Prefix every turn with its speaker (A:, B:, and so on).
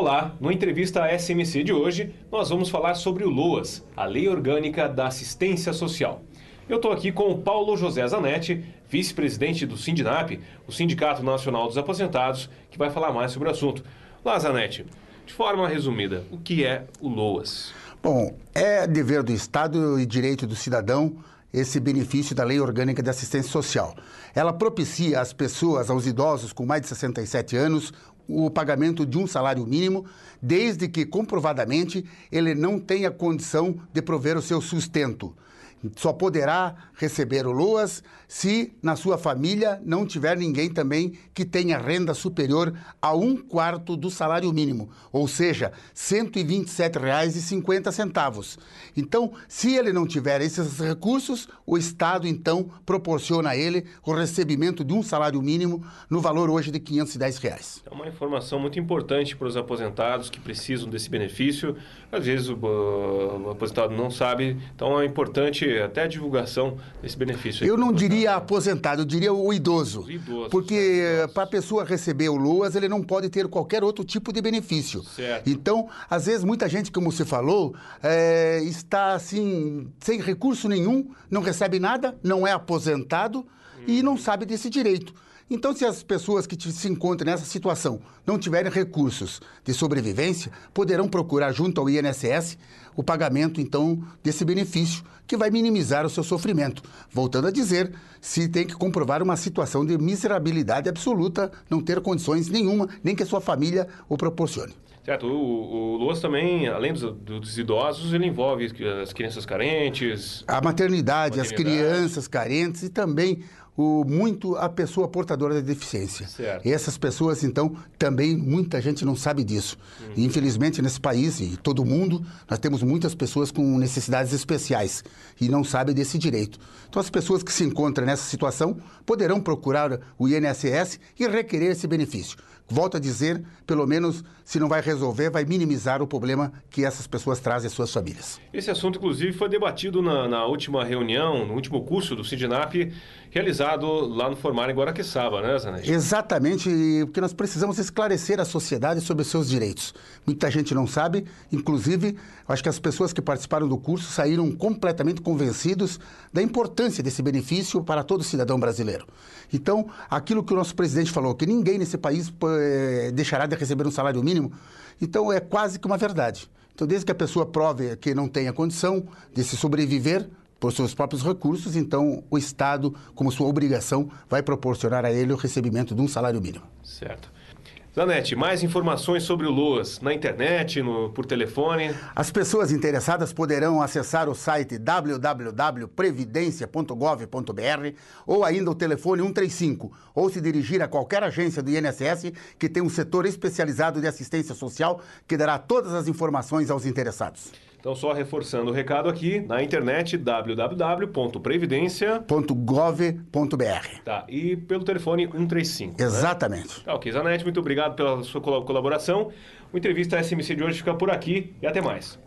A: Olá, na entrevista à SMC de hoje, nós vamos falar sobre o LOAS, a Lei Orgânica da Assistência Social. Eu estou aqui com o Paulo José Zanetti, vice-presidente do Sindinap, o Sindicato Nacional dos Aposentados, que vai falar mais sobre o assunto. Lá, Zanetti, de forma resumida, o que é o LOAS? Bom, é
B: dever do Estado e direito do cidadão esse benefício da Lei Orgânica de Assistência Social. Ela propicia às pessoas, aos idosos com mais de 67 anos, o pagamento de um salário mínimo, desde que comprovadamente ele não tenha condição de prover o seu sustento. Só poderá receber o LOAS se na sua família não tiver ninguém também que tenha renda superior a um quarto do salário mínimo, ou seja, R$ 127,50. Então, se ele não tiver esses recursos, o Estado então proporciona a ele o recebimento de um salário mínimo no valor hoje de R$ 510. Reais.
A: É uma informação muito importante para os aposentados que precisam desse benefício. Às vezes o, ah, o aposentado não sabe, então é importante até a divulgação desse benefício. Eu não diria
B: aposentado, eu diria o idoso. idosos, porque né? para a pessoa receber o LOAS, ele não pode ter qualquer outro tipo de benefício. Certo. Então, às vezes, muita gente, como você falou, é, está assim, sem recurso nenhum, não recebe nada, não é aposentado hum. e não sabe desse direito. Então, se as pessoas que se encontram nessa situação não tiverem recursos de sobrevivência, poderão procurar junto ao INSS o pagamento, então, desse benefício, que vai minimizar o seu sofrimento. Voltando a dizer, se tem que comprovar uma situação de miserabilidade absoluta, não ter condições nenhuma, nem que a sua família o proporcione.
A: Certo, o, o Luas também, além dos, dos, idosos, ele envolve as crianças carentes. A maternidade, maternidade, as crianças
B: carentes e também o, muito a pessoa portadora de deficiência. Certo. Essas pessoas, então, também muita gente não sabe disso. Uhum. infelizmente, nesse país e todo mundo, nós temos muitas pessoas com necessidades especiais e não sabem desse direito. Então, as pessoas que se encontram nessa situação poderão procurar o INSS e requerer esse benefício volto a dizer, pelo menos se não vai resolver, vai minimizar o problema que essas pessoas trazem às suas famílias.
A: Esse assunto, inclusive, foi debatido na, na última reunião, no último curso do Sindinap, realizado lá no formário em Guaraqueçaba, né, Zanetti? Exatamente,
B: porque nós precisamos esclarecer a sociedade sobre os seus direitos. Muita gente não sabe, inclusive, acho que as pessoas que participaram do curso saíram completamente convencidos da importância desse benefício para todo cidadão brasileiro. Então, aquilo que o nosso presidente falou, que ninguém nesse país eh, deixará de receber um salário mínimo. Então, é quase que uma verdade. Então, desde que a pessoa prove que não tenha condição de se sobreviver por seus próprios recursos, então o Estado, como sua obrigação, vai proporcionar a ele o recebimento de um salário mínimo.
A: Certo. Danete, mais informações sobre o Luas na internet, no, por telefone.
B: As pessoas interessadas poderão acessar o site www.previdencia.gov.br ou ainda o telefone 135 ou se dirigir a qualquer agência do INSS que tem um setor especializado de assistência social que dará todas as informações aos interessados.
A: Então, só reforçando o recado aqui, na internet, www.previdência.gov.br. Tá, e pelo telefone 135. Né? Exatamente. Né? Tá, ok, Zanetti, muito obrigado pela sua colaboração. O Entrevista SMC de hoje fica por aqui e até mais.